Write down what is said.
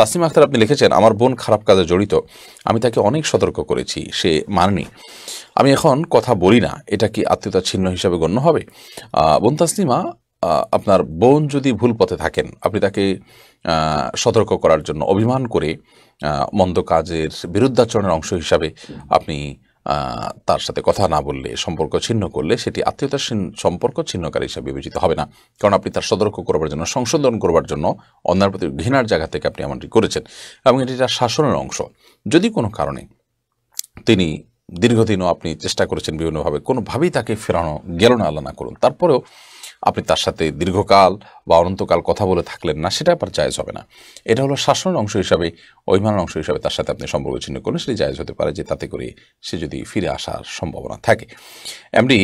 তাসিম আখতার আপনি লিখেছেন আমার বোন খারাপ কাজে জড়িত আমি তাকে অনেক সতর্ক করেছি সে মানেনি আমি এখন কথা বলি না এটা কি আত্মীয়তা ছিন্ন হিসাবে গণ্য হবে বোন তাসিমা আপনার বোন যদি ভুল পথে থাকেন আপনি তাকে সতর্ক করার জন্য অভিমান করে মন্দ কাজের বিরুদ্ধাচরণের অংশ হিসাবে আপনি তার সাথে কথা না বললে সম্পর্ক ছিন্ন করলে সেটি আত্মীয়তার সম্পর্ক ছিন্নকারী হিসাবে বিবেচিত হবে না কারণ আপনি তার সতর্ক করবার জন্য সংশোধন করবার জন্য অন্যার প্রতি ঘৃণার জায়গা থেকে আপনি এমনটি করেছেন এবং এটি তার শাসনের অংশ যদি কোনো কারণে তিনি দীর্ঘদিনও আপনি চেষ্টা করেছেন বিভিন্নভাবে কোনোভাবেই তাকে ফেরানো গেল না আলোনা না করুন তারপরেও আপনি তার সাথে দীর্ঘকাল বা অনন্তকাল কথা বলে থাকলেন না সেটা আবার জায়জ হবে না এটা হলো শাসনের অংশ হিসাবে অভিমানের অংশ হিসাবে তার সাথে আপনি সম্পর্ক ছিন্ন করলেন সেটি জায়জ হতে পারে যে তাতে করে সে যদি ফিরে আসার সম্ভাবনা থাকে এমনি